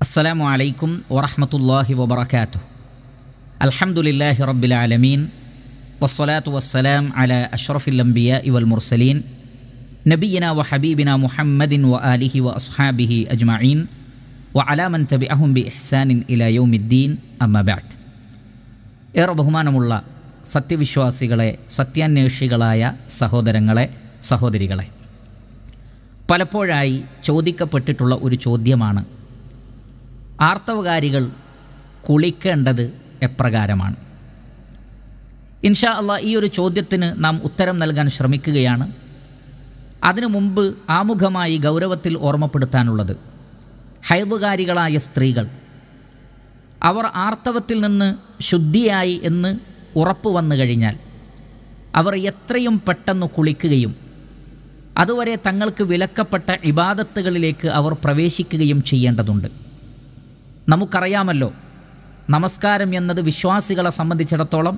السلام عليكم ورحمة الله وبركاته الحمد لله رب العالمين والصلاة والسلام على أشرف الأنبياء والمرسلين نبينا وحبيبنا محمد وآله وأصحابه أجمعين وعلى من تبعهم بإحسان إلى يوم الدين أما بعد رب الله ഏറെ ബഹുമാനമുള്ള സത്യവിശ്വാസികളെ സത്യാന്വേഷികളായ സഹോദരങ്ങളെ സഹോദരികളെ പലപ്പോഴായി ചോദിക്കപ്പെട്ടിട്ടുള്ള ഒരു ചോദ്യമാണ് ആർത്തവകാരികൾ കുളിക്കേണ്ടത് എപ്രകാരമാണ് ഇൻഷാ അല്ല ഈ ഒരു ചോദ്യത്തിന് നാം ഉത്തരം നൽകാൻ ശ്രമിക്കുകയാണ് അതിനു മുമ്പ് ആമുഖമായി ഗൗരവത്തിൽ ഓർമ്മപ്പെടുത്താനുള്ളത് ഹൈദുകാരികളായ സ്ത്രീകൾ അവർ ആർത്തവത്തിൽ നിന്ന് ശുദ്ധിയായി എന്ന് ഉറപ്പ് വന്നു കഴിഞ്ഞാൽ അവർ എത്രയും പെട്ടെന്ന് കുളിക്കുകയും അതുവരെ തങ്ങൾക്ക് വിലക്കപ്പെട്ട ഇബാദത്തുകളിലേക്ക് അവർ പ്രവേശിക്കുകയും ചെയ്യേണ്ടതുണ്ട് നമുക്കറിയാമല്ലോ നമസ്കാരം എന്നത് വിശ്വാസികളെ സംബന്ധിച്ചിടത്തോളം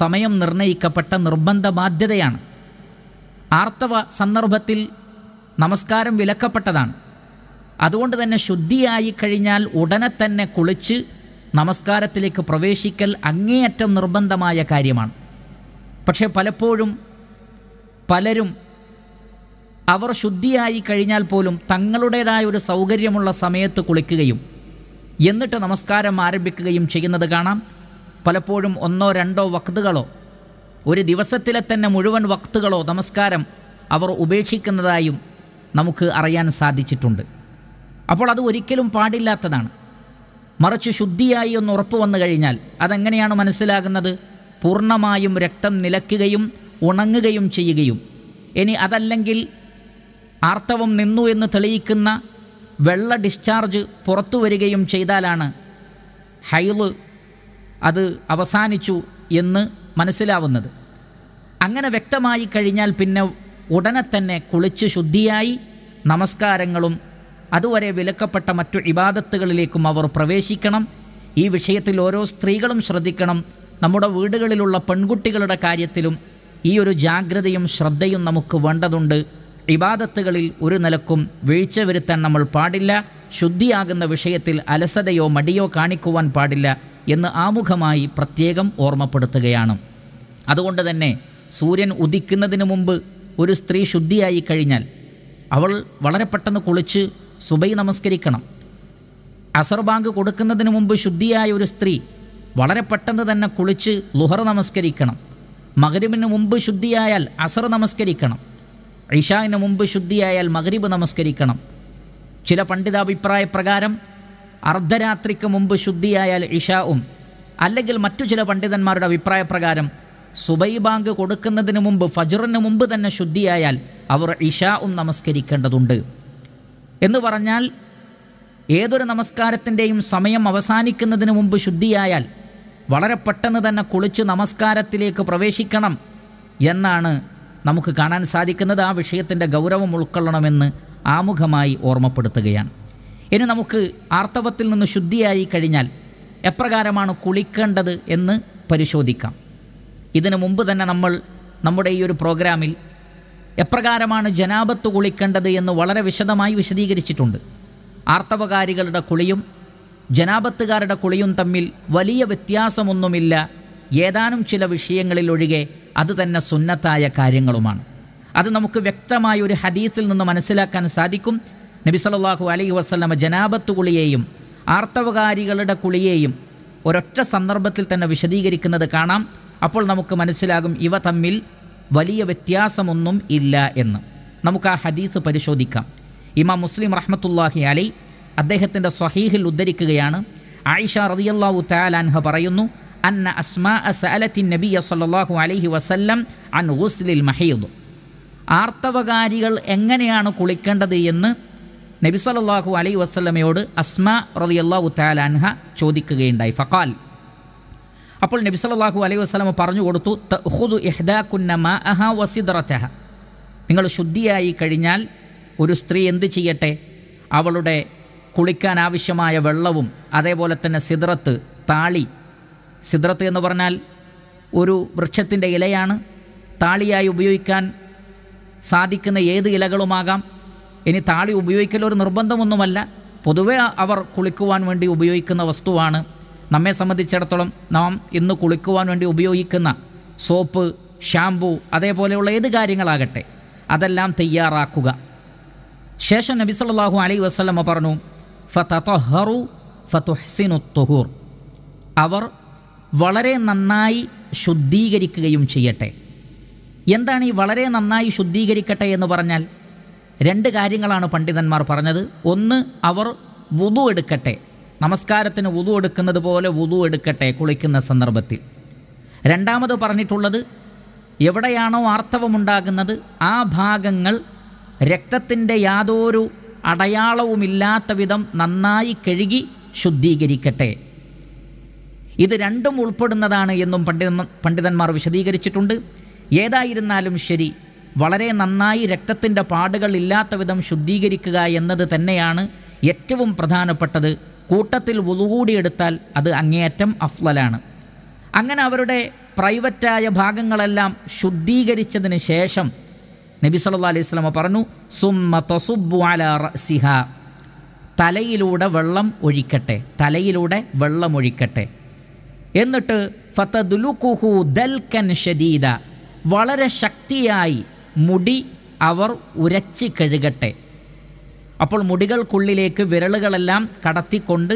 സമയം നിർണയിക്കപ്പെട്ട നിർബന്ധ ബാധ്യതയാണ് ആർത്തവ സന്ദർഭത്തിൽ നമസ്കാരം വിലക്കപ്പെട്ടതാണ് അതുകൊണ്ട് തന്നെ ശുദ്ധിയായി കഴിഞ്ഞാൽ ഉടനെ തന്നെ കുളിച്ച് നമസ്കാരത്തിലേക്ക് പ്രവേശിക്കൽ അങ്ങേയറ്റം നിർബന്ധമായ കാര്യമാണ് പക്ഷേ പലപ്പോഴും പലരും അവർ ശുദ്ധിയായി കഴിഞ്ഞാൽ പോലും തങ്ങളുടേതായ ഒരു സൗകര്യമുള്ള സമയത്ത് കുളിക്കുകയും എന്നിട്ട് നമസ്കാരം ആരംഭിക്കുകയും ചെയ്യുന്നത് കാണാം പലപ്പോഴും ഒന്നോ രണ്ടോ വക്തുകളോ ഒരു ദിവസത്തിലെ തന്നെ മുഴുവൻ വക്തുകളോ നമസ്കാരം അവർ ഉപേക്ഷിക്കുന്നതായും നമുക്ക് അറിയാൻ സാധിച്ചിട്ടുണ്ട് അപ്പോൾ അത് ഒരിക്കലും പാടില്ലാത്തതാണ് മറിച്ച് ശുദ്ധിയായി ഒന്ന് ഉറപ്പ് വന്നു കഴിഞ്ഞാൽ അതെങ്ങനെയാണ് മനസ്സിലാകുന്നത് പൂർണ്ണമായും രക്തം നിലയ്ക്കുകയും ഉണങ്ങുകയും ചെയ്യുകയും ഇനി അതല്ലെങ്കിൽ ആർത്തവം നിന്നു എന്ന് തെളിയിക്കുന്ന വെള്ള ഡിസ്ചാർജ് പുറത്തു വരികയും ചെയ്താലാണ് ഹൈള് അത് അവസാനിച്ചു എന്ന് മനസ്സിലാവുന്നത് അങ്ങനെ വ്യക്തമായി കഴിഞ്ഞാൽ പിന്നെ ഉടനെ തന്നെ കുളിച്ച് ശുദ്ധിയായി നമസ്കാരങ്ങളും അതുവരെ വിലക്കപ്പെട്ട മറ്റു ഇബാദത്തുകളിലേക്കും അവർ പ്രവേശിക്കണം ഈ വിഷയത്തിൽ ഓരോ സ്ത്രീകളും ശ്രദ്ധിക്കണം നമ്മുടെ വീടുകളിലുള്ള പെൺകുട്ടികളുടെ കാര്യത്തിലും ഈ ഒരു ജാഗ്രതയും ശ്രദ്ധയും നമുക്ക് വേണ്ടതുണ്ട് ഇബാദത്തുകളിൽ ഒരു നിലക്കും വീഴ്ച വരുത്താൻ നമ്മൾ പാടില്ല ശുദ്ധിയാകുന്ന വിഷയത്തിൽ അലസതയോ മടിയോ കാണിക്കുവാൻ പാടില്ല എന്ന് ആമുഖമായി പ്രത്യേകം ഓർമ്മപ്പെടുത്തുകയാണ് അതുകൊണ്ട് തന്നെ സൂര്യൻ ഉദിക്കുന്നതിന് മുമ്പ് ഒരു സ്ത്രീ ശുദ്ധിയായി കഴിഞ്ഞാൽ അവൾ വളരെ പെട്ടെന്ന് കുളിച്ച് സുബൈ നമസ്കരിക്കണം അസർ ബാങ്ക് കൊടുക്കുന്നതിന് മുമ്പ് ശുദ്ധിയായ ഒരു സ്ത്രീ വളരെ പെട്ടെന്ന് തന്നെ കുളിച്ച് ലുഹർ നമസ്കരിക്കണം മകരുവിന് മുമ്പ് ശുദ്ധിയായാൽ അസർ നമസ്കരിക്കണം ഇഷായിന് മുമ്പ് ശുദ്ധിയായാൽ മകരീബ് നമസ്കരിക്കണം ചില പണ്ഡിതാഭിപ്രായ പ്രകാരം അർദ്ധരാത്രിക്ക് മുമ്പ് ശുദ്ധിയായാൽ ഇഷാവും അല്ലെങ്കിൽ മറ്റു ചില പണ്ഡിതന്മാരുടെ അഭിപ്രായ പ്രകാരം സുബൈ ബാങ്ക് കൊടുക്കുന്നതിന് മുമ്പ് ഫജറിന് മുമ്പ് തന്നെ ശുദ്ധിയായാൽ അവർ ഇഷാവും നമസ്കരിക്കേണ്ടതുണ്ട് എന്ന് പറഞ്ഞാൽ ഏതൊരു നമസ്കാരത്തിൻ്റെയും സമയം അവസാനിക്കുന്നതിന് മുമ്പ് ശുദ്ധിയായാൽ വളരെ പെട്ടെന്ന് തന്നെ കുളിച്ച് നമസ്കാരത്തിലേക്ക് പ്രവേശിക്കണം എന്നാണ് നമുക്ക് കാണാൻ സാധിക്കുന്നത് ആ വിഷയത്തിൻ്റെ ഗൗരവം ഉൾക്കൊള്ളണമെന്ന് ആമുഖമായി ഓർമ്മപ്പെടുത്തുകയാണ് ഇനി നമുക്ക് ആർത്തവത്തിൽ നിന്ന് ശുദ്ധിയായി കഴിഞ്ഞാൽ എപ്രകാരമാണ് കുളിക്കേണ്ടത് എന്ന് പരിശോധിക്കാം ഇതിനു മുമ്പ് തന്നെ നമ്മൾ നമ്മുടെ ഈ ഒരു പ്രോഗ്രാമിൽ എപ്രകാരമാണ് ജനാപത്ത് കുളിക്കേണ്ടത് എന്ന് വളരെ വിശദമായി വിശദീകരിച്ചിട്ടുണ്ട് ആർത്തവകാരികളുടെ കുളിയും ജനാപത്തുകാരുടെ കുളിയും തമ്മിൽ വലിയ വ്യത്യാസമൊന്നുമില്ല ഏതാനും ചില വിഷയങ്ങളിൽ ഒഴികെ അത് തന്നെ സുന്നത്തായ കാര്യങ്ങളുമാണ് അത് നമുക്ക് വ്യക്തമായ ഒരു ഹദീസിൽ നിന്ന് മനസ്സിലാക്കാൻ സാധിക്കും നബി സല്ലാഹു അലൈഹി വസ്ലമ ജനാപത്ത് കുളിയെയും ആർത്തവകാരികളുടെ കുളിയെയും ഒരൊറ്റ സന്ദർഭത്തിൽ തന്നെ വിശദീകരിക്കുന്നത് കാണാം അപ്പോൾ നമുക്ക് മനസ്സിലാകും ഇവ തമ്മിൽ വലിയ വ്യത്യാസമൊന്നും ഇല്ല എന്ന് നമുക്ക് ആ ഹദീസ് പരിശോധിക്കാം ഇമാം മുസ്ലിം റഹ്മത്തുല്ലാഹി അലൈ അദ്ദേഹത്തിൻ്റെ സ്വഹീഹിൽ ഉദ്ധരിക്കുകയാണ് ആയിഷ റതിയല്ലാവു താലാൻഹ പറയുന്നു അന്ന أسماء سألت النبي صلى الله عليه وسلم عن غسل المحيض ആർത്തവകാരികൾ എങ്ങനെയാണ് കുളിക്കേണ്ടത് എന്ന് നബി സല്ലാഹു അലൈ വസ്ലമയോട് അസ്മ റതിയല്ലാഹു താലാൻഹ ചോദിക്കുകയുണ്ടായി ഫക്കാൽ അപ്പോൾ നബി സല്ലാഹു അലൈഹി വസ്ലമ പറഞ്ഞു കൊടുത്തു തഹുദു എഹ്ദാക്കുന്ന അഹ വസിദ്രത്തഹ നിങ്ങൾ ശുദ്ധിയായി കഴിഞ്ഞാൽ ഒരു സ്ത്രീ എന്ത് ചെയ്യട്ടെ അവളുടെ കുളിക്കാൻ ആവശ്യമായ വെള്ളവും അതേപോലെ തന്നെ സിദ്രത്ത് താളി സിദ്രത്ത് എന്ന് പറഞ്ഞാൽ ഒരു വൃക്ഷത്തിൻ്റെ ഇലയാണ് താളിയായി ഉപയോഗിക്കാൻ സാധിക്കുന്ന ഏത് ഇലകളുമാകാം ഇനി താളി ഉപയോഗിക്കൽ ഒരു നിർബന്ധമൊന്നുമല്ല പൊതുവെ അവർ കുളിക്കുവാൻ വേണ്ടി ഉപയോഗിക്കുന്ന വസ്തുവാണ് നമ്മെ സംബന്ധിച്ചിടത്തോളം നാം ഇന്ന് കുളിക്കുവാൻ വേണ്ടി ഉപയോഗിക്കുന്ന സോപ്പ് ഷാംപൂ അതേപോലെയുള്ള ഏത് കാര്യങ്ങളാകട്ടെ അതെല്ലാം തയ്യാറാക്കുക ശേഷം നബി സല്ലാഹു അലൈ വസ്ലമ്മ പറഞ്ഞു ഫതഹറു ഫതുഹ്സിനു തൊഹൂർ അവർ വളരെ നന്നായി ശുദ്ധീകരിക്കുകയും ചെയ്യട്ടെ എന്താണ് ഈ വളരെ നന്നായി ശുദ്ധീകരിക്കട്ടെ എന്ന് പറഞ്ഞാൽ രണ്ട് കാര്യങ്ങളാണ് പണ്ഡിതന്മാർ പറഞ്ഞത് ഒന്ന് അവർ വുതു എടുക്കട്ടെ നമസ്കാരത്തിന് വുതു എടുക്കുന്നത് പോലെ വുതു എടുക്കട്ടെ കുളിക്കുന്ന സന്ദർഭത്തിൽ രണ്ടാമത് പറഞ്ഞിട്ടുള്ളത് എവിടെയാണോ ആർത്തവമുണ്ടാകുന്നത് ആ ഭാഗങ്ങൾ രക്തത്തിൻ്റെ യാതൊരു അടയാളവുമില്ലാത്ത വിധം നന്നായി കഴുകി ശുദ്ധീകരിക്കട്ടെ ഇത് രണ്ടും ഉൾപ്പെടുന്നതാണ് എന്നും പണ്ഡിത പണ്ഡിതന്മാർ വിശദീകരിച്ചിട്ടുണ്ട് ഏതായിരുന്നാലും ശരി വളരെ നന്നായി രക്തത്തിൻ്റെ പാടുകൾ ഇല്ലാത്ത വിധം ശുദ്ധീകരിക്കുക എന്നത് തന്നെയാണ് ഏറ്റവും പ്രധാനപ്പെട്ടത് കൂട്ടത്തിൽ ഒന്നുകൂടി എടുത്താൽ അത് അങ്ങേയറ്റം അഫ്ലലാണ് അങ്ങനെ അവരുടെ പ്രൈവറ്റായ ഭാഗങ്ങളെല്ലാം ശുദ്ധീകരിച്ചതിന് ശേഷം നബി സല്ലാ അലൈഹി സ്വലമ പറഞ്ഞു സുമ തസുബു അല സിഹ തലയിലൂടെ വെള്ളം ഒഴിക്കട്ടെ തലയിലൂടെ വെള്ളം ഒഴിക്കട്ടെ എന്നിട്ട് ഫത്തദുലുക്കുഹു ദൽക്കൻ ഷദീദ വളരെ ശക്തിയായി മുടി അവർ ഉരച്ച് കഴുകട്ടെ അപ്പോൾ മുടികൾക്കുള്ളിലേക്ക് വിരലുകളെല്ലാം കടത്തിക്കൊണ്ട്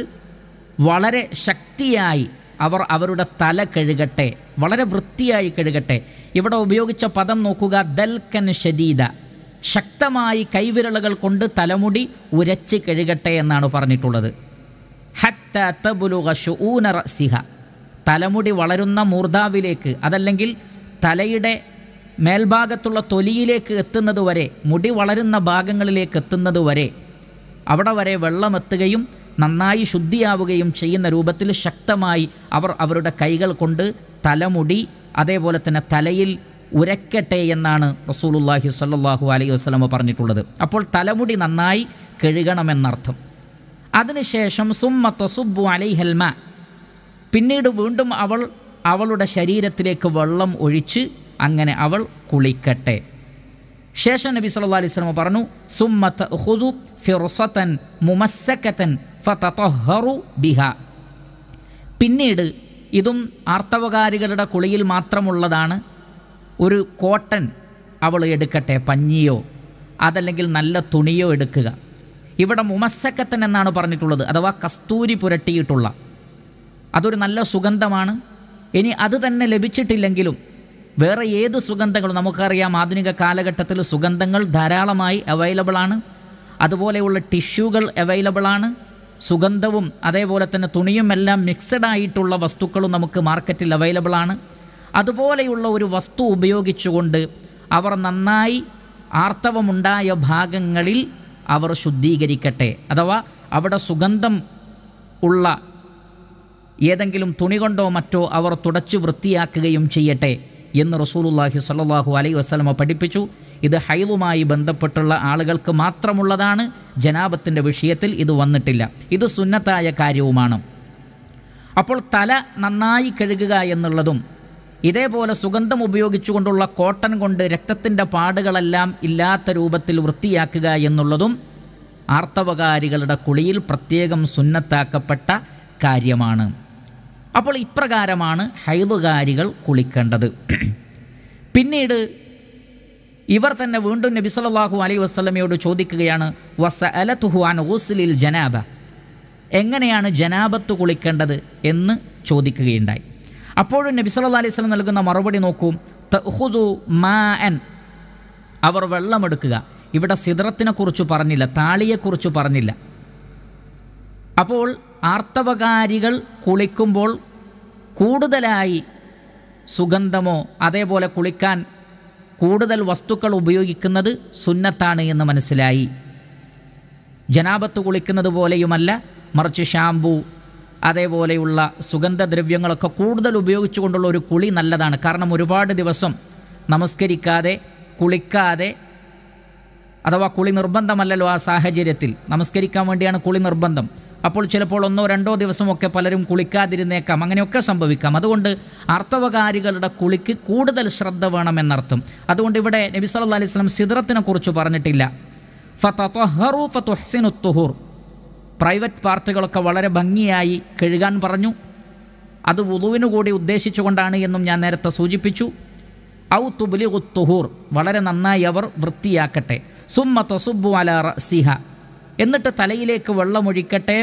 വളരെ ശക്തിയായി അവർ അവരുടെ തല കഴുകട്ടെ വളരെ വൃത്തിയായി കഴുകട്ടെ ഇവിടെ ഉപയോഗിച്ച പദം നോക്കുക ദൽക്കൻ ഷദീദ ശക്തമായി കൈവിരളുകൾ കൊണ്ട് തലമുടി ഉരച്ച് കഴുകട്ടെ എന്നാണ് പറഞ്ഞിട്ടുള്ളത് ഹത്ത തബുലുക ഷുഊന സിഹ തലമുടി വളരുന്ന മൂർധാവിലേക്ക് അതല്ലെങ്കിൽ തലയുടെ മേൽഭാഗത്തുള്ള തൊലിയിലേക്ക് എത്തുന്നത് വരെ മുടി വളരുന്ന ഭാഗങ്ങളിലേക്ക് എത്തുന്നത് വരെ അവിടെ വരെ വെള്ളമെത്തുകയും നന്നായി ശുദ്ധിയാവുകയും ചെയ്യുന്ന രൂപത്തിൽ ശക്തമായി അവർ അവരുടെ കൈകൾ കൊണ്ട് തലമുടി അതേപോലെ തന്നെ തലയിൽ ഉരക്കട്ടെ എന്നാണ് റസൂലുല്ലാഹി സല്ലാഹു അലൈഹി വസ്ലമ പറഞ്ഞിട്ടുള്ളത് അപ്പോൾ തലമുടി നന്നായി കഴുകണമെന്നർത്ഥം അതിനുശേഷം സുമ്മ തൊസുബു അലൈഹൽമ പിന്നീട് വീണ്ടും അവൾ അവളുടെ ശരീരത്തിലേക്ക് വെള്ളം ഒഴിച്ച് അങ്ങനെ അവൾ കുളിക്കട്ടെ ശേഷം നബി സല്ലാ അലൈഹി സ്വലമ പറഞ്ഞു സുമ്മത്ത് ഹുദു ഫിറുസത്തൻ മുമസ്സക്കത്തൻ ഫതഹറു ബിഹ പിന്നീട് ഇതും ആർത്തവകാരികളുടെ കുളിയിൽ മാത്രമുള്ളതാണ് ഒരു കോട്ടൺ അവൾ എടുക്കട്ടെ പഞ്ഞിയോ അതല്ലെങ്കിൽ നല്ല തുണിയോ എടുക്കുക ഇവിടെ മുമസക്കത്തൻ എന്നാണ് പറഞ്ഞിട്ടുള്ളത് അഥവാ കസ്തൂരി പുരട്ടിയിട്ടുള്ള അതൊരു നല്ല സുഗന്ധമാണ് ഇനി അത് തന്നെ ലഭിച്ചിട്ടില്ലെങ്കിലും വേറെ ഏത് സുഗന്ധങ്ങളും നമുക്കറിയാം ആധുനിക കാലഘട്ടത്തിൽ സുഗന്ധങ്ങൾ ധാരാളമായി അവൈലബിളാണ് അതുപോലെയുള്ള ടിഷ്യൂകൾ അവൈലബിളാണ് സുഗന്ധവും അതേപോലെ തന്നെ തുണിയും എല്ലാം മിക്സഡ് ആയിട്ടുള്ള വസ്തുക്കളും നമുക്ക് മാർക്കറ്റിൽ അവൈലബിളാണ് അതുപോലെയുള്ള ഒരു വസ്തു ഉപയോഗിച്ചുകൊണ്ട് അവർ നന്നായി ആർത്തവമുണ്ടായ ഭാഗങ്ങളിൽ അവർ ശുദ്ധീകരിക്കട്ടെ അഥവാ അവിടെ സുഗന്ധം ഉള്ള ഏതെങ്കിലും തുണി കൊണ്ടോ മറ്റോ അവർ തുടച്ചു വൃത്തിയാക്കുകയും ചെയ്യട്ടെ എന്ന് റസൂലുല്ലാഹി സല്ലാഹു അലൈ വസ്ലമ പഠിപ്പിച്ചു ഇത് ഹൈലുമായി ബന്ധപ്പെട്ടുള്ള ആളുകൾക്ക് മാത്രമുള്ളതാണ് ജനാപത്തിൻ്റെ വിഷയത്തിൽ ഇത് വന്നിട്ടില്ല ഇത് സുന്നത്തായ കാര്യവുമാണ് അപ്പോൾ തല നന്നായി കഴുകുക എന്നുള്ളതും ഇതേപോലെ സുഗന്ധം ഉപയോഗിച്ചുകൊണ്ടുള്ള കോട്ടൺ കൊണ്ട് രക്തത്തിൻ്റെ പാടുകളെല്ലാം ഇല്ലാത്ത രൂപത്തിൽ വൃത്തിയാക്കുക എന്നുള്ളതും ആർത്തവകാരികളുടെ കുളിയിൽ പ്രത്യേകം സുന്നത്താക്കപ്പെട്ട കാര്യമാണ് അപ്പോൾ ഇപ്രകാരമാണ് ഹൈദുകാരികൾ കുളിക്കേണ്ടത് പിന്നീട് ഇവർ തന്നെ വീണ്ടും നബി സല്ലാഹു അലൈ വസ്ലമയോട് ചോദിക്കുകയാണ് വസ അല അൻ ഊസ്ലിൽ ജനാബ എങ്ങനെയാണ് ജനാബത്ത് കുളിക്കേണ്ടത് എന്ന് ചോദിക്കുകയുണ്ടായി അപ്പോഴും നബി സല്ലാ അലൈഹി വസ്ലം നൽകുന്ന മറുപടി നോക്കൂ തഹുദു മാ അവർ വെള്ളമെടുക്കുക ഇവിടെ സിദ്രത്തിനെക്കുറിച്ച് പറഞ്ഞില്ല താളിയെക്കുറിച്ച് പറഞ്ഞില്ല അപ്പോൾ ആർത്തവകാരികൾ കുളിക്കുമ്പോൾ കൂടുതലായി സുഗന്ധമോ അതേപോലെ കുളിക്കാൻ കൂടുതൽ വസ്തുക്കൾ ഉപയോഗിക്കുന്നത് സുന്നത്താണ് എന്ന് മനസ്സിലായി ജനാപത്ത് കുളിക്കുന്നത് പോലെയുമല്ല മറിച്ച് ഷാംപൂ അതേപോലെയുള്ള സുഗന്ധദ്രവ്യങ്ങളൊക്കെ കൂടുതൽ ഉപയോഗിച്ചുകൊണ്ടുള്ള ഒരു കുളി നല്ലതാണ് കാരണം ഒരുപാട് ദിവസം നമസ്കരിക്കാതെ കുളിക്കാതെ അഥവാ കുളി നിർബന്ധമല്ലല്ലോ ആ സാഹചര്യത്തിൽ നമസ്കരിക്കാൻ വേണ്ടിയാണ് കുളി നിർബന്ധം അപ്പോൾ ചിലപ്പോൾ ഒന്നോ രണ്ടോ ദിവസമൊക്കെ പലരും കുളിക്കാതിരുന്നേക്കാം അങ്ങനെയൊക്കെ സംഭവിക്കാം അതുകൊണ്ട് അർത്ഥവകാരികളുടെ കുളിക്ക് കൂടുതൽ ശ്രദ്ധ വേണമെന്നർത്ഥം അതുകൊണ്ട് ഇവിടെ നബി സല്ലാ അലൈഹി സ്വലം സിദ്രത്തിനെ കുറിച്ച് പറഞ്ഞിട്ടില്ല പ്രൈവറ്റ് പാർട്ടികളൊക്കെ വളരെ ഭംഗിയായി കഴുകാൻ പറഞ്ഞു അത് വുളുവിനു കൂടി ഉദ്ദേശിച്ചുകൊണ്ടാണ് എന്നും ഞാൻ നേരത്തെ സൂചിപ്പിച്ചു ഔ തുബുലി ഉത്തുഹൂർ വളരെ നന്നായി അവർ വൃത്തിയാക്കട്ടെ സുമ്മ തസുബു അല സിഹ എന്നിട്ട് തലയിലേക്ക് വെള്ളമൊഴിക്കട്ടെ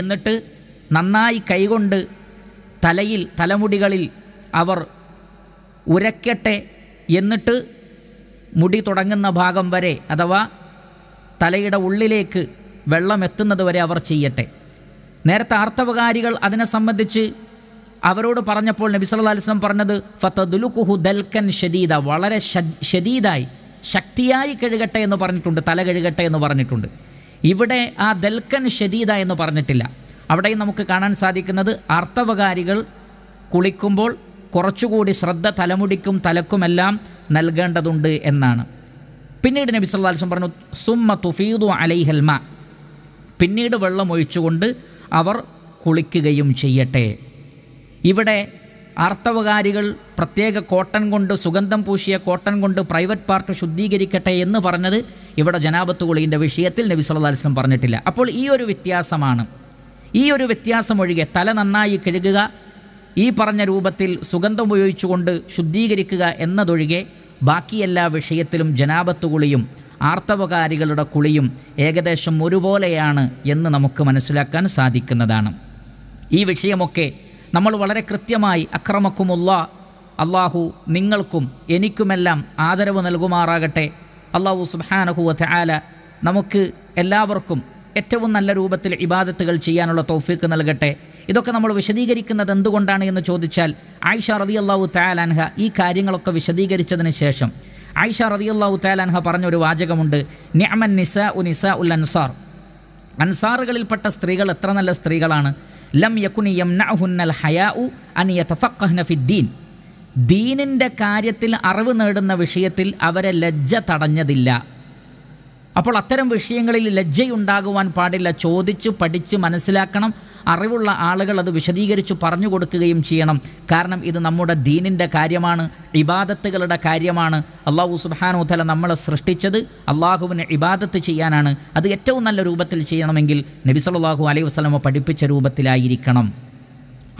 എന്നിട്ട് നന്നായി കൈകൊണ്ട് തലയിൽ തലമുടികളിൽ അവർ ഉരയ്ക്കട്ടെ എന്നിട്ട് മുടി തുടങ്ങുന്ന ഭാഗം വരെ അഥവാ തലയുടെ ഉള്ളിലേക്ക് വെള്ളം എത്തുന്നത് വരെ അവർ ചെയ്യട്ടെ നേരത്തെ ആർത്തവകാരികൾ അതിനെ സംബന്ധിച്ച് അവരോട് പറഞ്ഞപ്പോൾ നബി സല്ലാ അലിസ്ലം പറഞ്ഞത് ഫത്തദുലുക്കുഹു ദൽക്കൻ ഷദീദ വളരെ ഷദീദായി ശക്തിയായി കഴുകട്ടെ എന്ന് പറഞ്ഞിട്ടുണ്ട് തല കഴുകട്ടെ എന്ന് പറഞ്ഞിട്ടുണ്ട് ഇവിടെ ആ ദൽക്കൻ ഷദീദ എന്ന് പറഞ്ഞിട്ടില്ല അവിടെയും നമുക്ക് കാണാൻ സാധിക്കുന്നത് അർത്ഥവകാരികൾ കുളിക്കുമ്പോൾ കുറച്ചുകൂടി ശ്രദ്ധ തലമുടിക്കും തലക്കുമെല്ലാം നൽകേണ്ടതുണ്ട് എന്നാണ് പിന്നീട് നബി സല്ലാ അലിസ്ലം പറഞ്ഞു സുമ്മ തുഫീദു അലൈഹൽമ പിന്നീട് വെള്ളം ഒഴിച്ചുകൊണ്ട് അവർ കുളിക്കുകയും ചെയ്യട്ടെ ഇവിടെ ആർത്തവകാരികൾ പ്രത്യേക കോട്ടൺ കൊണ്ട് സുഗന്ധം പൂശിയ കോട്ടൺ കൊണ്ട് പ്രൈവറ്റ് പാർട്ട് ശുദ്ധീകരിക്കട്ടെ എന്ന് പറഞ്ഞത് ഇവിടെ ജനാപത്ത് കുളിൻ്റെ വിഷയത്തിൽ നബി സല്ലാ അലിസ്ലം പറഞ്ഞിട്ടില്ല അപ്പോൾ ഈ ഒരു വ്യത്യാസമാണ് ഈ ഒരു വ്യത്യാസം ഒഴികെ തല നന്നായി കഴുകുക ഈ പറഞ്ഞ രൂപത്തിൽ സുഗന്ധം ഉപയോഗിച്ചുകൊണ്ട് ശുദ്ധീകരിക്കുക എന്നതൊഴികെ ബാക്കി എല്ലാ വിഷയത്തിലും ജനാപത്ത് കുളിയും ആർത്തവകാരികളുടെ കുളിയും ഏകദേശം ഒരുപോലെയാണ് എന്ന് നമുക്ക് മനസ്സിലാക്കാൻ സാധിക്കുന്നതാണ് ഈ വിഷയമൊക്കെ നമ്മൾ വളരെ കൃത്യമായി അക്രമക്കുമുള്ള അള്ളാഹു നിങ്ങൾക്കും എനിക്കുമെല്ലാം ആദരവ് നൽകുമാറാകട്ടെ അള്ളാഹു സുഹാനഹു ആല നമുക്ക് എല്ലാവർക്കും ഏറ്റവും നല്ല രൂപത്തിൽ ഇബാദത്തുകൾ ചെയ്യാനുള്ള തോഫീക്ക് നൽകട്ടെ ഇതൊക്കെ നമ്മൾ വിശദീകരിക്കുന്നത് എന്തുകൊണ്ടാണ് എന്ന് ചോദിച്ചാൽ ആയിഷ റതി അള്ളാഹു തയാലാൻഹ ഈ കാര്യങ്ങളൊക്കെ വിശദീകരിച്ചതിന് ശേഷം ആയിഷ റതി അള്ളാഹു തയാലാൻഹ പറഞ്ഞൊരു വാചകമുണ്ട് നിഅമൻ നിസ ഉ നിസ ഉൽ അൻസാർ അൻസാറുകളിൽപ്പെട്ട സ്ത്രീകൾ എത്ര നല്ല സ്ത്രീകളാണ് ലം യക്കുനി യംനഅഹുന്നൽ ഹയാഉ അനിയ തഫക്കഹ്ന ഫിദ്ദീൻ ദീനിൻ്റെ കാര്യത്തിൽ അറിവ് നേടുന്ന വിഷയത്തിൽ അവരെ ലജ്ജ തടഞ്ഞതില്ല അപ്പോൾ അത്തരം വിഷയങ്ങളിൽ ലജ്ജയുണ്ടാകുവാൻ പാടില്ല ചോദിച്ചു പഠിച്ച് മനസ്സിലാക്കണം അറിവുള്ള ആളുകൾ അത് വിശദീകരിച്ചു പറഞ്ഞു കൊടുക്കുകയും ചെയ്യണം കാരണം ഇത് നമ്മുടെ ദീനിൻ്റെ കാര്യമാണ് ഇബാദത്തുകളുടെ കാര്യമാണ് അള്ളാഹു സുബാനോത്തല നമ്മളെ സൃഷ്ടിച്ചത് അള്ളാഹുവിന് ഇബാദത്ത് ചെയ്യാനാണ് അത് ഏറ്റവും നല്ല രൂപത്തിൽ ചെയ്യണമെങ്കിൽ നബി അലൈഹി വസ്ലമ പഠിപ്പിച്ച രൂപത്തിലായിരിക്കണം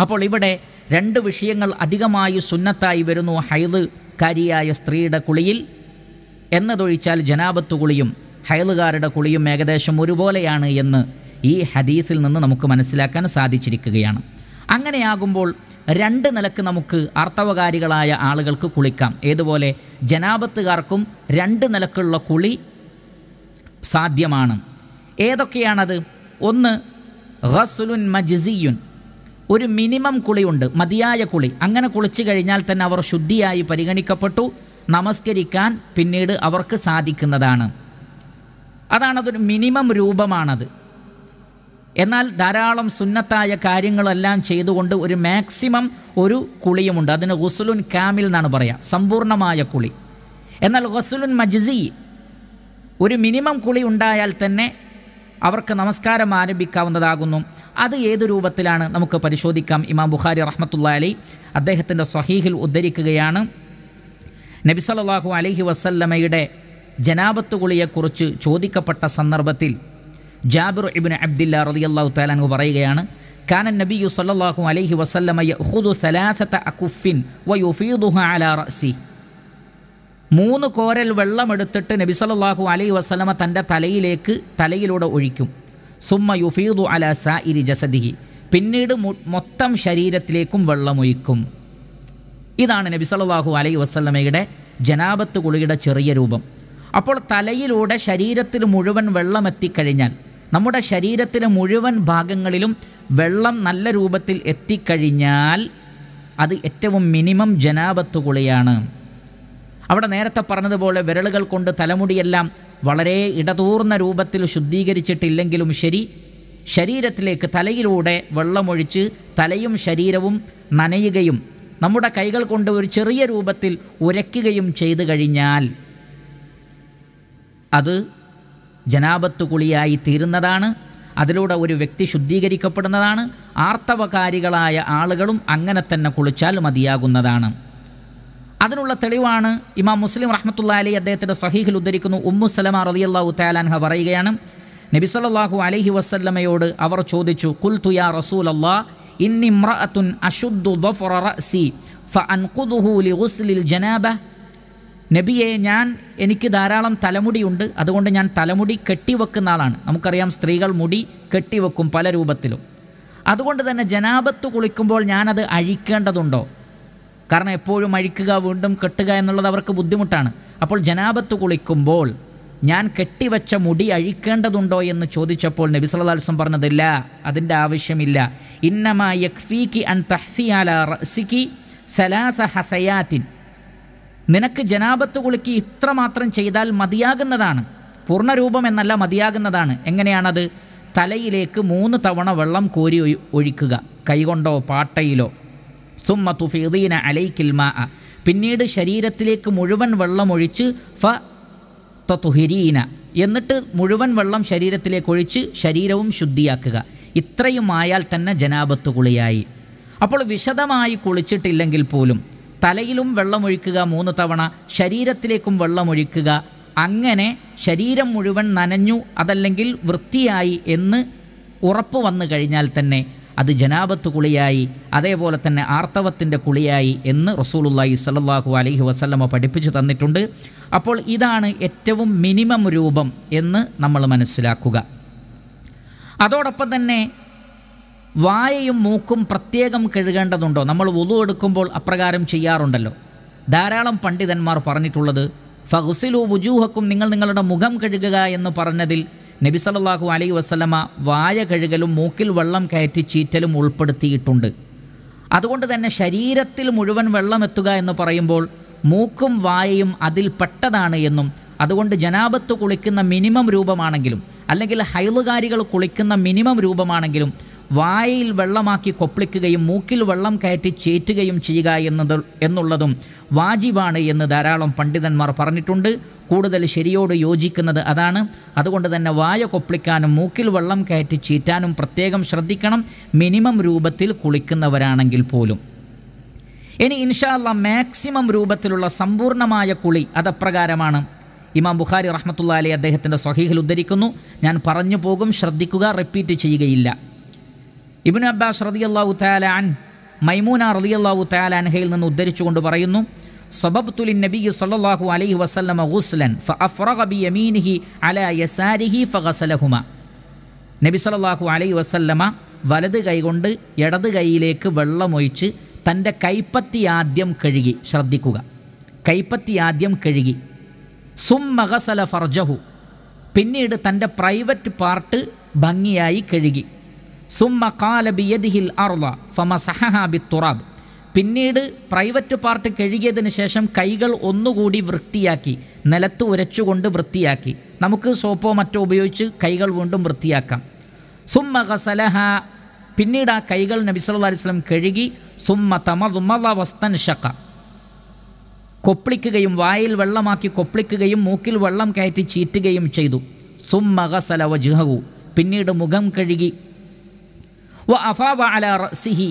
അപ്പോൾ ഇവിടെ രണ്ട് വിഷയങ്ങൾ അധികമായി സുന്നത്തായി വരുന്നു ഹൈദ് കാരിയായ സ്ത്രീയുടെ കുളിയിൽ എന്നതൊഴിച്ചാൽ ജനാപത്തു കുളിയും ഹൈലുകാരുടെ കുളിയും ഏകദേശം ഒരുപോലെയാണ് എന്ന് ഈ ഹദീസിൽ നിന്ന് നമുക്ക് മനസ്സിലാക്കാൻ സാധിച്ചിരിക്കുകയാണ് അങ്ങനെയാകുമ്പോൾ രണ്ട് നിലക്ക് നമുക്ക് ആർത്തവകാരികളായ ആളുകൾക്ക് കുളിക്കാം ഏതുപോലെ ജനാപത്തുകാർക്കും രണ്ട് നിലക്കുള്ള കുളി സാധ്യമാണ് ഏതൊക്കെയാണത് ഒന്ന് ഖസ്ലുൻ മജിസിയുൻ ഒരു മിനിമം കുളിയുണ്ട് മതിയായ കുളി അങ്ങനെ കുളിച്ചു കഴിഞ്ഞാൽ തന്നെ അവർ ശുദ്ധിയായി പരിഗണിക്കപ്പെട്ടു നമസ്കരിക്കാൻ പിന്നീട് അവർക്ക് സാധിക്കുന്നതാണ് അതാണതൊരു മിനിമം രൂപമാണത് എന്നാൽ ധാരാളം സുന്നത്തായ കാര്യങ്ങളെല്ലാം ചെയ്തുകൊണ്ട് ഒരു മാക്സിമം ഒരു കുളിയുമുണ്ട് അതിന് ഹുസുലുൻ കാമിൽ എന്നാണ് പറയുക സമ്പൂർണ്ണമായ കുളി എന്നാൽ ഗസുലുൻ മജ്സി ഒരു മിനിമം കുളി ഉണ്ടായാൽ തന്നെ അവർക്ക് നമസ്കാരം ആരംഭിക്കാവുന്നതാകുന്നു അത് ഏത് രൂപത്തിലാണ് നമുക്ക് പരിശോധിക്കാം ഇമാം ബുഖാരി റഹ്മത്തുള്ള അലി അദ്ദേഹത്തിൻ്റെ സ്വഹീഹിൽ ഉദ്ധരിക്കുകയാണ് നബിസലല്ലാഹു അലഹി വസല്ലമയുടെ ജനാപത്ത് കുളിയെക്കുറിച്ച് ചോദിക്കപ്പെട്ട സന്ദർഭത്തിൽ ജാബിർ ഇബിൻ അബ്ദില്ല റതിയല്ലാഹു താലാൻഹു പറയുകയാണ് കാന നബിയു സല്ലാഹു അലൈഹി വസല്ലമ യഹുദു സലാസത്ത അക്കുഫിൻ വയുഫീദുഹ അലാ റസി മൂന്ന് കോരൽ വെള്ളമെടുത്തിട്ട് നബി സല്ലാഹു അലൈഹി വസല്ലമ തൻ്റെ തലയിലേക്ക് തലയിലൂടെ ഒഴിക്കും സുമ്മ യുഫീദു അല സാ ഇരി ജസദിഹി പിന്നീട് മൊത്തം ശരീരത്തിലേക്കും വെള്ളമൊഴിക്കും ഇതാണ് നബി സല്ലാഹു അലൈഹി വസല്ലമയുടെ ജനാബത്ത് കുളിയുടെ ചെറിയ രൂപം അപ്പോൾ തലയിലൂടെ ശരീരത്തിൽ മുഴുവൻ വെള്ളമെത്തിക്കഴിഞ്ഞാൽ നമ്മുടെ ശരീരത്തിലെ മുഴുവൻ ഭാഗങ്ങളിലും വെള്ളം നല്ല രൂപത്തിൽ എത്തിക്കഴിഞ്ഞാൽ അത് ഏറ്റവും മിനിമം ജനാപത്ത് കുളിയാണ് അവിടെ നേരത്തെ പറഞ്ഞതുപോലെ വിരലുകൾ കൊണ്ട് തലമുടിയെല്ലാം വളരെ ഇടതൂർന്ന രൂപത്തിൽ ശുദ്ധീകരിച്ചിട്ടില്ലെങ്കിലും ശരി ശരീരത്തിലേക്ക് തലയിലൂടെ വെള്ളമൊഴിച്ച് തലയും ശരീരവും നനയുകയും നമ്മുടെ കൈകൾ കൊണ്ട് ഒരു ചെറിയ രൂപത്തിൽ ഉരയ്ക്കുകയും ചെയ്തു കഴിഞ്ഞാൽ അത് ജനാപത്ത് കുളിയായി തീരുന്നതാണ് അതിലൂടെ ഒരു വ്യക്തി ശുദ്ധീകരിക്കപ്പെടുന്നതാണ് ആർത്തവകാരികളായ ആളുകളും അങ്ങനെ തന്നെ കുളിച്ചാൽ മതിയാകുന്നതാണ് അതിനുള്ള തെളിവാണ് ഇമാം മുസ്ലിം റഹ്മത്തുള്ള അലി അദ്ദേഹത്തിൻ്റെ സഹീഹിൽ ഉദ്ധരിക്കുന്നു ഉമ്മു സലമ റലിയല്ലാഹു തലാൻഹ പറയുകയാണ് നബി സല്ലാഹു അലഹി വസ്ല്ലമയോട് അവർ ചോദിച്ചു കുൽ തുയാ റസൂൽ അള്ളാ ഇന്നി അഷുദ്ദു ഫ ഫഅൻഖുദുഹു ലിഗുസ്ലിൽ ജനാബ നബിയെ ഞാൻ എനിക്ക് ധാരാളം തലമുടിയുണ്ട് അതുകൊണ്ട് ഞാൻ തലമുടി കെട്ടിവെക്കുന്ന ആളാണ് നമുക്കറിയാം സ്ത്രീകൾ മുടി കെട്ടിവെക്കും പല രൂപത്തിലും അതുകൊണ്ട് തന്നെ ജനാപത്ത് കുളിക്കുമ്പോൾ ഞാനത് അഴിക്കേണ്ടതുണ്ടോ കാരണം എപ്പോഴും അഴിക്കുക വീണ്ടും കെട്ടുക എന്നുള്ളത് അവർക്ക് ബുദ്ധിമുട്ടാണ് അപ്പോൾ ജനാപത്ത് കുളിക്കുമ്പോൾ ഞാൻ കെട്ടിവെച്ച മുടി അഴിക്കേണ്ടതുണ്ടോ എന്ന് ചോദിച്ചപ്പോൾ നബി സല്ലാസ്വം പറഞ്ഞതില്ല അതിൻ്റെ ആവശ്യമില്ല ഇന്നമ യക്ഫീക്ക് അൻ തഹ്സിയാലി സലാസ ഹസയാത്തിൻ നിനക്ക് ജനാപത്ത് കുളിക്ക് ഇത്രമാത്രം ചെയ്താൽ മതിയാകുന്നതാണ് പൂർണ്ണരൂപം എന്നല്ല മതിയാകുന്നതാണ് എങ്ങനെയാണത് തലയിലേക്ക് മൂന്ന് തവണ വെള്ളം കോരി ഒഴിക്കുക കൈകൊണ്ടോ പാട്ടയിലോ സുമ്മ തുഫീദീന അലൈക്കിൽ മാ പിന്നീട് ശരീരത്തിലേക്ക് മുഴുവൻ വെള്ളം ഒഴിച്ച് ഫ തുഹിരീന എന്നിട്ട് മുഴുവൻ വെള്ളം ശരീരത്തിലേക്ക് ഒഴിച്ച് ശരീരവും ശുദ്ധിയാക്കുക ഇത്രയും ആയാൽ തന്നെ ജനാപത്ത് കുളിയായി അപ്പോൾ വിശദമായി കുളിച്ചിട്ടില്ലെങ്കിൽ പോലും തലയിലും വെള്ളമൊഴിക്കുക മൂന്ന് തവണ ശരീരത്തിലേക്കും വെള്ളമൊഴിക്കുക അങ്ങനെ ശരീരം മുഴുവൻ നനഞ്ഞു അതല്ലെങ്കിൽ വൃത്തിയായി എന്ന് ഉറപ്പ് വന്നു കഴിഞ്ഞാൽ തന്നെ അത് ജനാപത്ത് കുളിയായി അതേപോലെ തന്നെ ആർത്തവത്തിൻ്റെ കുളിയായി എന്ന് റസൂലുല്ലായി സല്ലാഹു അലഹി വസ്ലമ പഠിപ്പിച്ചു തന്നിട്ടുണ്ട് അപ്പോൾ ഇതാണ് ഏറ്റവും മിനിമം രൂപം എന്ന് നമ്മൾ മനസ്സിലാക്കുക അതോടൊപ്പം തന്നെ വായയും മൂക്കും പ്രത്യേകം കഴുകേണ്ടതുണ്ടോ നമ്മൾ വുതു എടുക്കുമ്പോൾ അപ്രകാരം ചെയ്യാറുണ്ടല്ലോ ധാരാളം പണ്ഡിതന്മാർ പറഞ്ഞിട്ടുള്ളത് ഫഹുസിലു വുജൂഹക്കും നിങ്ങൾ നിങ്ങളുടെ മുഖം കഴുകുക എന്ന് പറഞ്ഞതിൽ നബി സല്ലാഹു അലൈ വസ്ലമ വായ കഴുകലും മൂക്കിൽ വെള്ളം കയറ്റി ചീറ്റലും ഉൾപ്പെടുത്തിയിട്ടുണ്ട് അതുകൊണ്ട് തന്നെ ശരീരത്തിൽ മുഴുവൻ വെള്ളം എത്തുക എന്ന് പറയുമ്പോൾ മൂക്കും വായയും അതിൽ പെട്ടതാണ് എന്നും അതുകൊണ്ട് ജനാപത്ത് കുളിക്കുന്ന മിനിമം രൂപമാണെങ്കിലും അല്ലെങ്കിൽ ഹൈലുകാരികൾ കുളിക്കുന്ന മിനിമം രൂപമാണെങ്കിലും വായിൽ വെള്ളമാക്കി കൊപ്പിളിക്കുകയും മൂക്കിൽ വെള്ളം കയറ്റി ചേറ്റുകയും ചെയ്യുക എന്നത് എന്നുള്ളതും വാജിബാണ് എന്ന് ധാരാളം പണ്ഡിതന്മാർ പറഞ്ഞിട്ടുണ്ട് കൂടുതൽ ശരിയോട് യോജിക്കുന്നത് അതാണ് അതുകൊണ്ട് തന്നെ വായ കൊപ്പിളിക്കാനും മൂക്കിൽ വെള്ളം കയറ്റി ചീറ്റാനും പ്രത്യേകം ശ്രദ്ധിക്കണം മിനിമം രൂപത്തിൽ കുളിക്കുന്നവരാണെങ്കിൽ പോലും ഇനി ഇൻഷാല്ല മാക്സിമം രൂപത്തിലുള്ള സമ്പൂർണ്ണമായ കുളി അതപ്രകാരമാണ് ഇമാം ബുഖാരി റഹ്മത്തുള്ള അലി അദ്ദേഹത്തിൻ്റെ സ്വഹീഹിൽ ഉദ്ധരിക്കുന്നു ഞാൻ പറഞ്ഞു പോകും ശ്രദ്ധിക്കുക റിപ്പീറ്റ് ചെയ്യുകയില്ല ഇബിൻ അബ്ബാസ് അള്ളാഹു താലാൻ മൈമൂന അള്ളാഹു താലാൻഹയിൽ നിന്ന് ഉദ്ധരിച്ചുകൊണ്ട് പറയുന്നു സബബ്തുൽ നബി സല്ലല്ലാഹു അലൈഹി വസല്ലമ ഗുസ്ലൻ ഫഅഫ്റഗ ബിയമീനിഹി അലാ നബി സല്ലല്ലാഹു അലൈഹി വസല്ലമ വലത് കൈകൊണ്ട് ഇടത് കൈയിലേക്ക് വെള്ളമൊഴിച്ച് തൻ്റെ കൈപ്പത്തി ആദ്യം കഴുകി ശ്രദ്ധിക്കുക കൈപ്പത്തി ആദ്യം കഴുകി സുമ്മഗസല ഫർജഹു പിന്നീട് തൻ്റെ പ്രൈവറ്റ് പാർട്ട് ഭംഗിയായി കഴുകി സുമ്മ അർദ തുറാബ് പിന്നീട് പ്രൈവറ്റ് പാർട്ട് കഴുകിയതിന് ശേഷം കൈകൾ ഒന്നുകൂടി വൃത്തിയാക്കി നിലത്ത് ഉരച്ചുകൊണ്ട് വൃത്തിയാക്കി നമുക്ക് സോപ്പോ മറ്റോ ഉപയോഗിച്ച് കൈകൾ വീണ്ടും വൃത്തിയാക്കാം സുമ്മ ഖസലഹ പിന്നീട് ആ കൈകൾ നബി സല്ലാ അലിസ്ലം കഴുകി സുമ്മ തമതുമ്മ വസ്തൻ ഷക്ക കൊപ്പിളിക്കുകയും വായിൽ വെള്ളമാക്കി കൊപ്പിളിക്കുകയും മൂക്കിൽ വെള്ളം കയറ്റി ചീറ്റുകയും ചെയ്തു സുമ്മ ഗസല വജ്ഹഹു പിന്നീട് മുഖം കഴുകി വ അഫാദ അല റസിഹി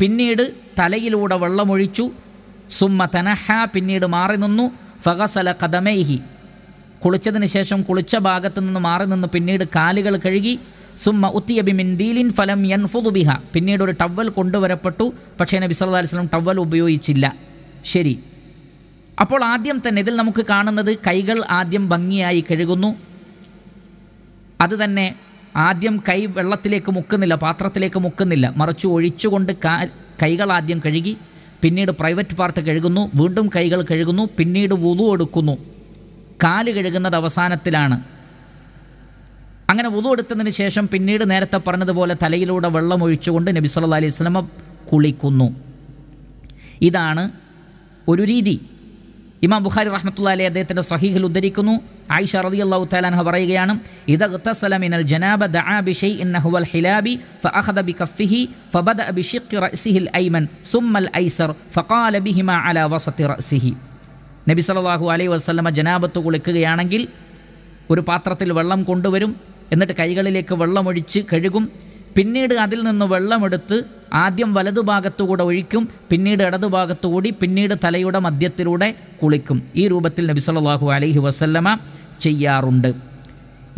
പിന്നീട് തലയിലൂടെ വെള്ളമൊഴിച്ചു സുമ്മ തനഹ പിന്നീട് മാറി നിന്നു ഫഗസല കഥമേഹി കുളിച്ചതിന് ശേഷം കുളിച്ച ഭാഗത്തു നിന്ന് മാറി നിന്ന് പിന്നീട് കാലുകൾ കഴുകി സുമ്മ ഉത്തിയബി മിന്ദീലിൻ ഫലം ഫുദുബിഹ പിന്നീട് ഒരു ടവൽ കൊണ്ടുവരപ്പെട്ടു പക്ഷേ നബി സല്ലാ അലിസ്ലം ടവൽ ഉപയോഗിച്ചില്ല ശരി അപ്പോൾ ആദ്യം തന്നെ ഇതിൽ നമുക്ക് കാണുന്നത് കൈകൾ ആദ്യം ഭംഗിയായി കഴുകുന്നു അത് തന്നെ ആദ്യം കൈ വെള്ളത്തിലേക്ക് മുക്കുന്നില്ല പാത്രത്തിലേക്ക് മുക്കുന്നില്ല മറിച്ച് ഒഴിച്ചുകൊണ്ട് കാ കൈകൾ ആദ്യം കഴുകി പിന്നീട് പ്രൈവറ്റ് പാർട്ട് കഴുകുന്നു വീണ്ടും കൈകൾ കഴുകുന്നു പിന്നീട് വുതു എടുക്കുന്നു കാല് കഴുകുന്നത് അവസാനത്തിലാണ് അങ്ങനെ വുതു എടുത്തതിന് ശേഷം പിന്നീട് നേരത്തെ പറഞ്ഞതുപോലെ തലയിലൂടെ വെള്ളം ഒഴിച്ചുകൊണ്ട് നബി അലൈഹി സ്വലമ കുളിക്കുന്നു ഇതാണ് ഒരു രീതി ഇമാം ബുഖാരി റഹ്മത്തുള്ള അലി അദ്ദേഹത്തിൻ്റെ സഹീഹിൽ ഉദ്ധരിക്കുന്നു ആയിഷ റതി അള്ളാഹു താലാൻഹ പറയുകയാണ് ഇതസലമിനൽ ജനാബ ഇൻ നഹുവൽ ഹിലാബി ഫഅഖദ ബികഫ്ഹി ഫബദ ബിഷിഖ് റഅ്സിഹിൽ ഐമൻ സുമ്മൽ ഐസർ ഫഖാല ബിഹിമ അല വസത്തി റഅ്സിഹി നബി സല്ലല്ലാഹു അലൈഹി വസല്ലമ ജനാബത്ത് കുളിക്കുകയാണെങ്കിൽ ഒരു പാത്രത്തിൽ വെള്ളം കൊണ്ടുവരും എന്നിട്ട് കൈകളിലേക്ക് വെള്ളമൊഴിച്ച് കഴുകും പിന്നീട് അതിൽ നിന്ന് വെള്ളമെടുത്ത് ആദ്യം വലതുഭാഗത്തുകൂടെ ഒഴിക്കും പിന്നീട് ഇടതുഭാഗത്തുകൂടി പിന്നീട് തലയുടെ മധ്യത്തിലൂടെ കുളിക്കും ഈ രൂപത്തിൽ നബി സല്ലാഹു അലൈഹി വസല്ലമ ചെയ്യാറുണ്ട്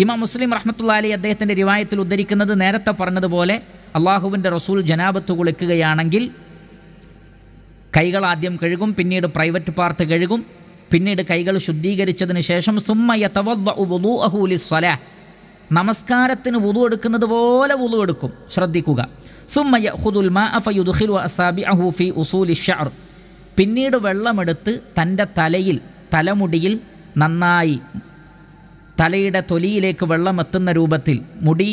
ഇമാം മുസ്ലിം റഹ്മത്തുള്ള അലി അദ്ദേഹത്തിൻ്റെ രിവായത്തിൽ ഉദ്ധരിക്കുന്നത് നേരത്തെ പറഞ്ഞതുപോലെ അള്ളാഹുവിൻ്റെ റസൂൽ ജനാബത്ത് കുളിക്കുകയാണെങ്കിൽ കൈകൾ ആദ്യം കഴുകും പിന്നീട് പ്രൈവറ്റ് പാർട്ട് കഴുകും പിന്നീട് കൈകൾ ശുദ്ധീകരിച്ചതിന് ശേഷം സുമ്മയ തവദ്വ ഉബുദൂ അഹൂലി നമസ്കാരത്തിന് വുതു എടുക്കുന്നത് പോലെ വുതു എടുക്കും ശ്രദ്ധിക്കുക സുമ്മയ ഹുദുൽ അസാബി അഹൂഫി ഉസൂലി ഷാർ പിന്നീട് വെള്ളമെടുത്ത് തൻ്റെ തലയിൽ തലമുടിയിൽ നന്നായി തലയുടെ തൊലിയിലേക്ക് വെള്ളം എത്തുന്ന രൂപത്തിൽ മുടി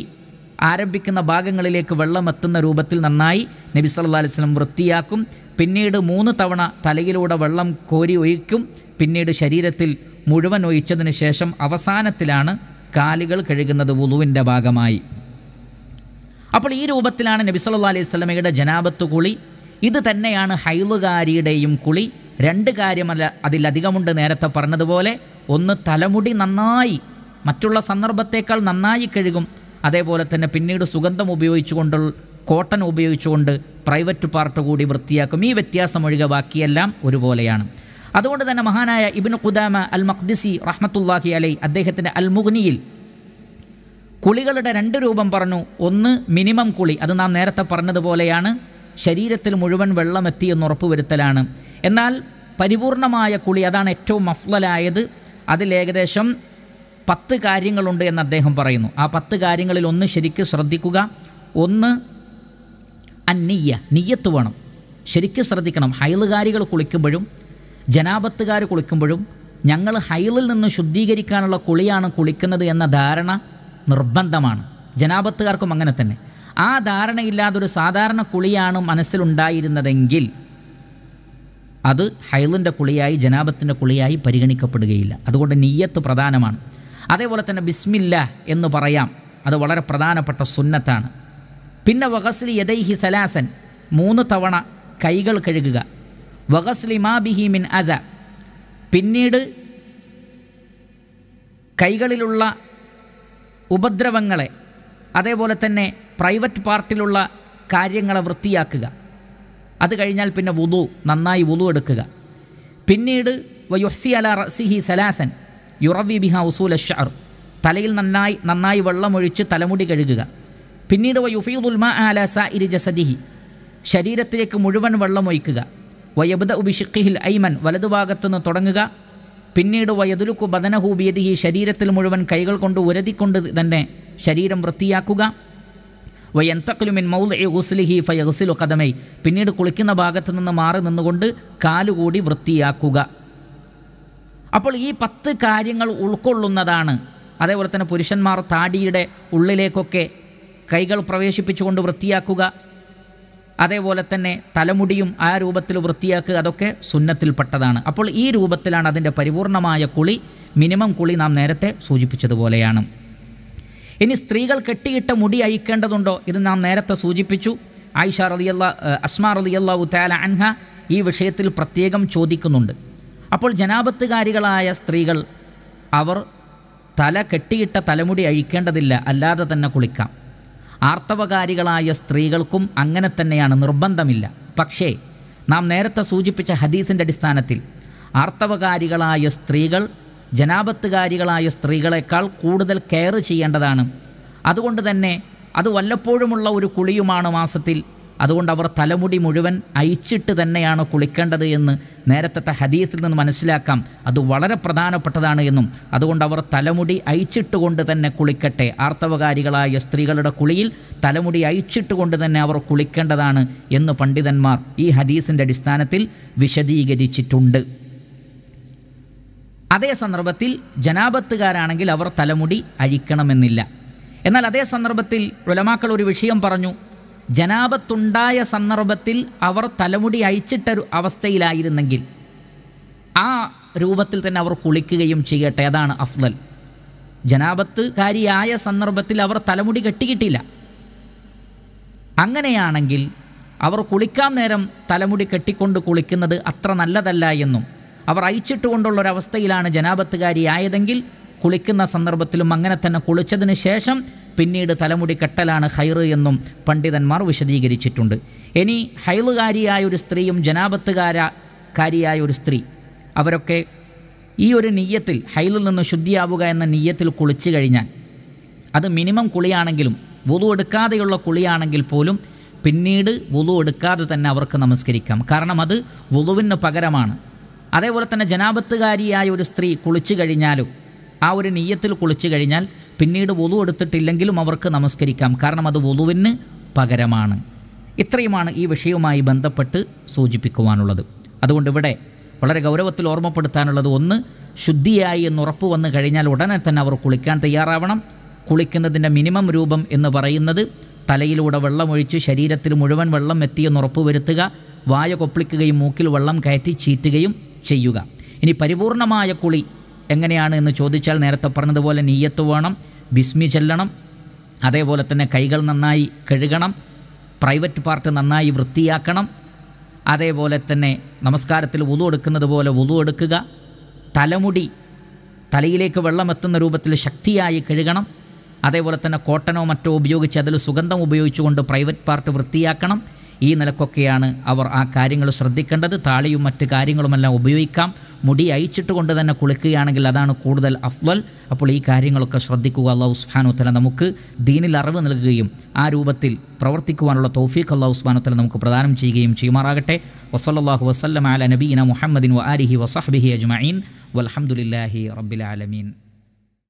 ആരംഭിക്കുന്ന ഭാഗങ്ങളിലേക്ക് വെള്ളം എത്തുന്ന രൂപത്തിൽ നന്നായി നബി സല്ലാ അലിസ്ലം വൃത്തിയാക്കും പിന്നീട് മൂന്ന് തവണ തലയിലൂടെ വെള്ളം കോരി ഒഴിക്കും പിന്നീട് ശരീരത്തിൽ മുഴുവൻ ഒഴിച്ചതിന് ശേഷം അവസാനത്തിലാണ് കാലുകൾ കഴുകുന്നത് വുളുവിൻ്റെ ഭാഗമായി അപ്പോൾ ഈ രൂപത്തിലാണ് നബി സല്ലാ അലൈഹി സ്വലമയുടെ ജനാപത്ത് കുളി ഇത് തന്നെയാണ് ഹൈലുകാരിയുടെയും കുളി രണ്ട് കാര്യമല്ല അതിലധികമുണ്ട് നേരത്തെ പറഞ്ഞതുപോലെ ഒന്ന് തലമുടി നന്നായി മറ്റുള്ള സന്ദർഭത്തേക്കാൾ നന്നായി കഴുകും അതേപോലെ തന്നെ പിന്നീട് സുഗന്ധം ഉപയോഗിച്ചുകൊണ്ട് കോട്ടൺ ഉപയോഗിച്ചുകൊണ്ട് പ്രൈവറ്റ് പാർട്ട് കൂടി വൃത്തിയാക്കും ഈ വ്യത്യാസം ഒഴികെ ബാക്കിയെല്ലാം ഒരുപോലെയാണ് അതുകൊണ്ട് തന്നെ മഹാനായ ഇബിന് ഖുദാമ അൽ മഖ്ദിസി റഹ്മത്തുല്ലാഹി അലൈ അദ്ദേഹത്തിൻ്റെ അൽ മുഗ്നിയിൽ കുളികളുടെ രണ്ട് രൂപം പറഞ്ഞു ഒന്ന് മിനിമം കുളി അത് നാം നേരത്തെ പറഞ്ഞതുപോലെയാണ് ശരീരത്തിൽ മുഴുവൻ വെള്ളമെത്തി എന്ന് ഉറപ്പുവരുത്തലാണ് എന്നാൽ പരിപൂർണമായ കുളി അതാണ് ഏറ്റവും മഫ്ലലായത് അതിലേകദേശം പത്ത് കാര്യങ്ങളുണ്ട് എന്ന് അദ്ദേഹം പറയുന്നു ആ പത്ത് കാര്യങ്ങളിൽ ഒന്ന് ശരിക്ക് ശ്രദ്ധിക്കുക ഒന്ന് അന്നിയ്യ നിയ്യത്ത് വേണം ശരിക്കും ശ്രദ്ധിക്കണം ഹൈലുകാരികൾ കുളിക്കുമ്പോഴും ജനാപത്തുകാർ കുളിക്കുമ്പോഴും ഞങ്ങൾ ഹൈലിൽ നിന്ന് ശുദ്ധീകരിക്കാനുള്ള കുളിയാണ് കുളിക്കുന്നത് എന്ന ധാരണ നിർബന്ധമാണ് ജനാപത്തുകാർക്കും അങ്ങനെ തന്നെ ആ ധാരണയില്ലാതൊരു സാധാരണ കുളിയാണ് മനസ്സിലുണ്ടായിരുന്നതെങ്കിൽ അത് ഹൈലിൻ്റെ കുളിയായി ജനാപത്തിൻ്റെ കുളിയായി പരിഗണിക്കപ്പെടുകയില്ല അതുകൊണ്ട് നെയ്യത്ത് പ്രധാനമാണ് അതേപോലെ തന്നെ ബിസ്മില്ല എന്ന് പറയാം അത് വളരെ പ്രധാനപ്പെട്ട സുന്നത്താണ് പിന്നെ വഹസ്ലി യദൈഹി സലാസൻ മൂന്ന് തവണ കൈകൾ കഴുകുക ബിഹി മിൻ അദ പിന്നീട് കൈകളിലുള്ള ഉപദ്രവങ്ങളെ അതേപോലെ തന്നെ പ്രൈവറ്റ് പാർട്ടിലുള്ള കാര്യങ്ങളെ വൃത്തിയാക്കുക അത് കഴിഞ്ഞാൽ പിന്നെ വുതു നന്നായി വുതു എടുക്കുക പിന്നീട് വയുഹ്സി അല റസിഹി സലാസൻ യുറവി ബിഹ ഉസൂൽ അഷർ തലയിൽ നന്നായി നന്നായി വെള്ളമൊഴിച്ച് തലമുടി കഴുകുക പിന്നീട് യുഫീദുൽ മാ അല സ ഇരി ജസദിഹി ശരീരത്തിലേക്ക് മുഴുവൻ വെള്ളമൊഴിക്കുക വയബുദ ഉബിഷിഖിഹിൽ ഐമൻ വലതുഭാഗത്തുനിന്ന് തുടങ്ങുക പിന്നീട് വയതുലുക്കു ബദനഹൂബിയതി ഈ ശരീരത്തിൽ മുഴുവൻ കൈകൾ കൊണ്ട് ഉരതിക്കൊണ്ട് തന്നെ ശരീരം വൃത്തിയാക്കുക വയന്തക്കലുമിൻ മൗൽ എ ഉസ്ലിഹി ഫയസിലു കഥമൈ പിന്നീട് കുളിക്കുന്ന ഭാഗത്തു നിന്ന് മാറി നിന്നുകൊണ്ട് കാലുകൂടി വൃത്തിയാക്കുക അപ്പോൾ ഈ പത്ത് കാര്യങ്ങൾ ഉൾക്കൊള്ളുന്നതാണ് അതേപോലെ തന്നെ പുരുഷന്മാർ താടിയുടെ ഉള്ളിലേക്കൊക്കെ കൈകൾ പ്രവേശിപ്പിച്ചുകൊണ്ട് വൃത്തിയാക്കുക അതേപോലെ തന്നെ തലമുടിയും ആ രൂപത്തിൽ വൃത്തിയാക്കുക അതൊക്കെ സുന്നത്തിൽപ്പെട്ടതാണ് അപ്പോൾ ഈ രൂപത്തിലാണ് അതിൻ്റെ പരിപൂർണമായ കുളി മിനിമം കുളി നാം നേരത്തെ സൂചിപ്പിച്ചതുപോലെയാണ് ഇനി സ്ത്രീകൾ കെട്ടിയിട്ട മുടി അയക്കേണ്ടതുണ്ടോ ഇത് നാം നേരത്തെ സൂചിപ്പിച്ചു ആയിഷ റലിയല്ല അസ്മാ റലിയല്ലാവു ഉത്താല അൻഹ ഈ വിഷയത്തിൽ പ്രത്യേകം ചോദിക്കുന്നുണ്ട് അപ്പോൾ ജനാപത്തുകാരികളായ സ്ത്രീകൾ അവർ തല കെട്ടിയിട്ട തലമുടി അഴിക്കേണ്ടതില്ല അല്ലാതെ തന്നെ കുളിക്കാം ആർത്തവകാരികളായ സ്ത്രീകൾക്കും അങ്ങനെ തന്നെയാണ് നിർബന്ധമില്ല പക്ഷേ നാം നേരത്തെ സൂചിപ്പിച്ച ഹദീസിൻ്റെ അടിസ്ഥാനത്തിൽ ആർത്തവകാരികളായ സ്ത്രീകൾ ജനാപത്തുകാരികളായ സ്ത്രീകളെക്കാൾ കൂടുതൽ കെയർ ചെയ്യേണ്ടതാണ് അതുകൊണ്ട് തന്നെ അത് വല്ലപ്പോഴുമുള്ള ഒരു കുളിയുമാണ് മാസത്തിൽ അതുകൊണ്ട് അവർ തലമുടി മുഴുവൻ അയച്ചിട്ട് തന്നെയാണ് കുളിക്കേണ്ടത് എന്ന് നേരത്തെ ഹദീസിൽ നിന്ന് മനസ്സിലാക്കാം അത് വളരെ പ്രധാനപ്പെട്ടതാണ് എന്നും അതുകൊണ്ട് അവർ തലമുടി അയച്ചിട്ട് കൊണ്ട് തന്നെ കുളിക്കട്ടെ ആർത്തവകാരികളായ സ്ത്രീകളുടെ കുളിയിൽ തലമുടി അയച്ചിട്ട് കൊണ്ട് തന്നെ അവർ കുളിക്കേണ്ടതാണ് എന്ന് പണ്ഡിതന്മാർ ഈ ഹദീസിൻ്റെ അടിസ്ഥാനത്തിൽ വിശദീകരിച്ചിട്ടുണ്ട് അതേ സന്ദർഭത്തിൽ ജനാപത്തുകാരാണെങ്കിൽ അവർ തലമുടി അഴിക്കണമെന്നില്ല എന്നാൽ അതേ സന്ദർഭത്തിൽ ഉലമാക്കൾ ഒരു വിഷയം പറഞ്ഞു ജനാപത്തുണ്ടായ സന്ദർഭത്തിൽ അവർ തലമുടി അയച്ചിട്ട അവസ്ഥയിലായിരുന്നെങ്കിൽ ആ രൂപത്തിൽ തന്നെ അവർ കുളിക്കുകയും ചെയ്യട്ടെ അതാണ് അഫ്ലൽ ജനാപത്തുകാരിയായ സന്ദർഭത്തിൽ അവർ തലമുടി കെട്ടിക്കിട്ടില്ല അങ്ങനെയാണെങ്കിൽ അവർ കുളിക്കാൻ നേരം തലമുടി കെട്ടിക്കൊണ്ട് കുളിക്കുന്നത് അത്ര നല്ലതല്ല എന്നും അവർ അയച്ചിട്ടുകൊണ്ടുള്ളൊരവസ്ഥയിലാണ് ജനാപത്തുകാരിയായതെങ്കിൽ കുളിക്കുന്ന സന്ദർഭത്തിലും അങ്ങനെ തന്നെ കുളിച്ചതിന് ശേഷം പിന്നീട് തലമുടി കെട്ടലാണ് ഹൈറ് എന്നും പണ്ഡിതന്മാർ വിശദീകരിച്ചിട്ടുണ്ട് ഇനി ഹൈറുകാരിയായ ഒരു സ്ത്രീയും ജനാപത്തുകാര കാരിയായ ഒരു സ്ത്രീ അവരൊക്കെ ഈ ഒരു നെയ്യത്തിൽ ഹൈലിൽ നിന്ന് ശുദ്ധിയാവുക എന്ന നെയ്യത്തിൽ കുളിച്ചു കഴിഞ്ഞാൽ അത് മിനിമം കുളിയാണെങ്കിലും വുളു എടുക്കാതെയുള്ള കുളിയാണെങ്കിൽ പോലും പിന്നീട് വുളു എടുക്കാതെ തന്നെ അവർക്ക് നമസ്കരിക്കാം കാരണം അത് വുതുവിന് പകരമാണ് അതേപോലെ തന്നെ ജനാപത്തുകാരിയായ ഒരു സ്ത്രീ കുളിച്ചു കഴിഞ്ഞാലും ആ ഒരു നീയത്തിൽ കുളിച്ചു കഴിഞ്ഞാൽ പിന്നീട് വൊതു എടുത്തിട്ടില്ലെങ്കിലും അവർക്ക് നമസ്കരിക്കാം കാരണം അത് വൊതുവിന് പകരമാണ് ഇത്രയുമാണ് ഈ വിഷയവുമായി ബന്ധപ്പെട്ട് സൂചിപ്പിക്കുവാനുള്ളത് അതുകൊണ്ട് ഇവിടെ വളരെ ഗൗരവത്തിൽ ഓർമ്മപ്പെടുത്താനുള്ളത് ഒന്ന് ശുദ്ധിയായി എന്ന് ഉറപ്പ് വന്നു കഴിഞ്ഞാൽ ഉടനെ തന്നെ അവർ കുളിക്കാൻ തയ്യാറാവണം കുളിക്കുന്നതിൻ്റെ മിനിമം രൂപം എന്ന് പറയുന്നത് തലയിലൂടെ വെള്ളമൊഴിച്ച് ശരീരത്തിൽ മുഴുവൻ വെള്ളം എത്തിയെന്ന് വരുത്തുക വായ കൊപ്പിളിക്കുകയും മൂക്കിൽ വെള്ളം കയറ്റി ചീറ്റുകയും ചെയ്യുക ഇനി പരിപൂർണമായ കുളി എങ്ങനെയാണ് എന്ന് ചോദിച്ചാൽ നേരത്തെ പറഞ്ഞതുപോലെ നീയത്ത് വേണം ബിസ്മി ചെല്ലണം അതേപോലെ തന്നെ കൈകൾ നന്നായി കഴുകണം പ്രൈവറ്റ് പാർട്ട് നന്നായി വൃത്തിയാക്കണം അതേപോലെ തന്നെ നമസ്കാരത്തിൽ വുതു എടുക്കുന്നത് പോലെ വുതു എടുക്കുക തലമുടി തലയിലേക്ക് വെള്ളമെത്തുന്ന രൂപത്തിൽ ശക്തിയായി കഴുകണം അതേപോലെ തന്നെ കോട്ടനോ മറ്റോ ഉപയോഗിച്ച് അതിൽ സുഗന്ധം ഉപയോഗിച്ചുകൊണ്ട് പ്രൈവറ്റ് പാർട്ട് വൃത്തിയാക്കണം ഈ നിലക്കൊക്കെയാണ് അവർ ആ കാര്യങ്ങൾ ശ്രദ്ധിക്കേണ്ടത് താളിയും മറ്റ് കാര്യങ്ങളുമെല്ലാം ഉപയോഗിക്കാം മുടി അയച്ചിട്ട് കൊണ്ട് തന്നെ കുളിക്കുകയാണെങ്കിൽ അതാണ് കൂടുതൽ അഫ്വൽ അപ്പോൾ ഈ കാര്യങ്ങളൊക്കെ ശ്രദ്ധിക്കുക അള്ളാഹു ഉസ്മാനുത്തല നമുക്ക് ദീനിൽ അറിവ് നൽകുകയും ആ രൂപത്തിൽ പ്രവർത്തിക്കുവാനുള്ള തൗഫീഖ് അള്ളാഹു ഉസ്മാനുത്തല നമുക്ക് പ്രദാനം ചെയ്യുകയും ചെയ്യുമാറാകട്ടെ വസല്ലാഹു വസ്ലം അല നബീന മുഹമ്മദിൻ വ ആലിഹി വസഹബിഹി അജ്മീൻ വലഹമുല്ലാഹി റബ്ബിലാലമീൻ